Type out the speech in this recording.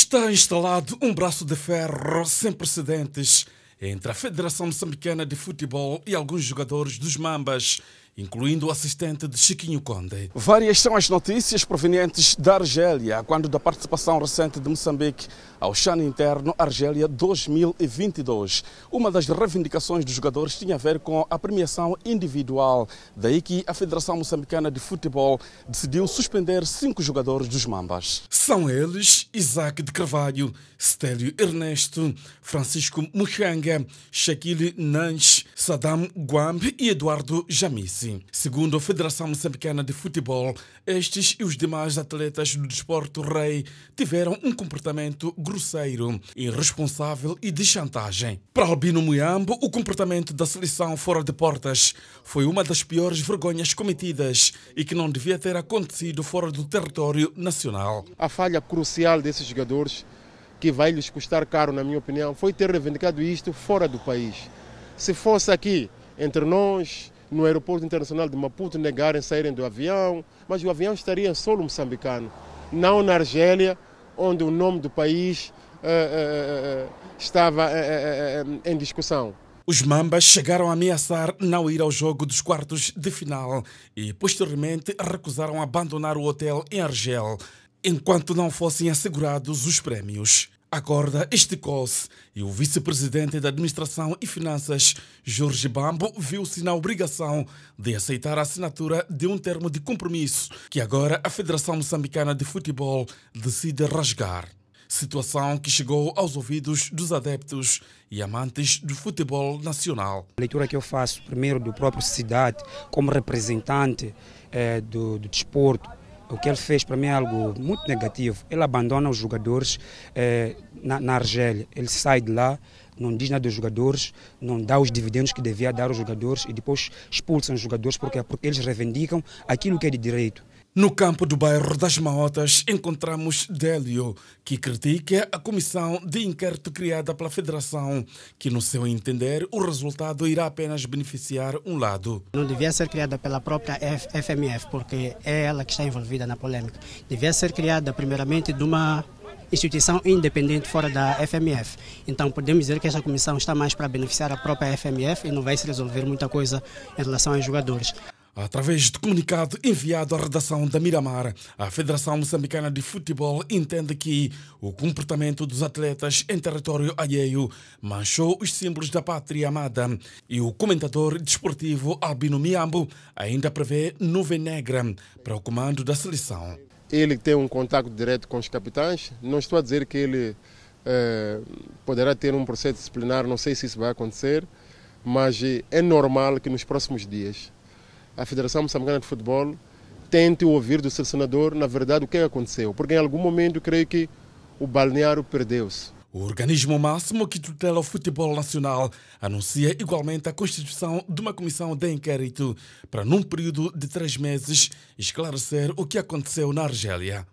Está instalado um braço de ferro sem precedentes entre a Federação Moçambicana de Futebol e alguns jogadores dos Mambas incluindo o assistente de Chiquinho Conde. Várias são as notícias provenientes da Argélia, quando da participação recente de Moçambique ao Chano Interno Argélia 2022. Uma das reivindicações dos jogadores tinha a ver com a premiação individual, daí que a Federação Moçambicana de Futebol decidiu suspender cinco jogadores dos Mambas. São eles Isaac de Carvalho, Stélio Ernesto, Francisco Muxanga, Shaquille Nans, Saddam Guambe e Eduardo Jamisi assim. Segundo a Federação Moçambicana de Futebol, estes e os demais atletas do desporto rei tiveram um comportamento grosseiro, irresponsável e de chantagem. Para Albino Muyambo, o comportamento da seleção fora de portas foi uma das piores vergonhas cometidas e que não devia ter acontecido fora do território nacional. A falha crucial desses jogadores que vai lhes custar caro, na minha opinião, foi ter reivindicado isto fora do país. Se fosse aqui, entre nós, no aeroporto internacional de Maputo negarem saírem do avião, mas o avião estaria em solo moçambicano, não na Argélia, onde o nome do país uh, uh, estava uh, em discussão. Os Mambas chegaram a ameaçar não ir ao jogo dos quartos de final e, posteriormente, recusaram abandonar o hotel em Argel enquanto não fossem assegurados os prémios. Acorda este COS e o vice-presidente da Administração e Finanças, Jorge Bambo, viu-se na obrigação de aceitar a assinatura de um termo de compromisso que agora a Federação Moçambicana de Futebol decide rasgar. Situação que chegou aos ouvidos dos adeptos e amantes do futebol nacional. A leitura que eu faço, primeiro, do próprio Cidade, como representante eh, do, do desporto, o que ele fez para mim é algo muito negativo. Ele abandona os jogadores eh, na, na Argélia. Ele sai de lá, não diz nada aos jogadores, não dá os dividendos que devia dar aos jogadores e depois expulsa os jogadores porque, porque eles reivindicam aquilo que é de direito. No campo do bairro das Maotas, encontramos Délio, que critica a comissão de inquérito criada pela Federação, que, no seu entender, o resultado irá apenas beneficiar um lado. Não devia ser criada pela própria FMF, porque é ela que está envolvida na polêmica. Devia ser criada, primeiramente, de uma instituição independente fora da FMF. Então podemos dizer que esta comissão está mais para beneficiar a própria FMF e não vai se resolver muita coisa em relação aos jogadores. Através de comunicado enviado à redação da Miramar, a Federação Moçambicana de Futebol entende que o comportamento dos atletas em território alheio manchou os símbolos da pátria amada e o comentador desportivo Albino Miambo ainda prevê nuvem negra para o comando da seleção. Ele tem um contato direto com os capitães. Não estou a dizer que ele eh, poderá ter um processo disciplinar, não sei se isso vai acontecer, mas é normal que nos próximos dias a Federação Moçambicana de Futebol tente ouvir do selecionador, na verdade, o que aconteceu. Porque em algum momento, creio que o balneário perdeu-se. O organismo máximo que tutela o futebol nacional anuncia igualmente a constituição de uma comissão de inquérito para, num período de três meses, esclarecer o que aconteceu na Argélia.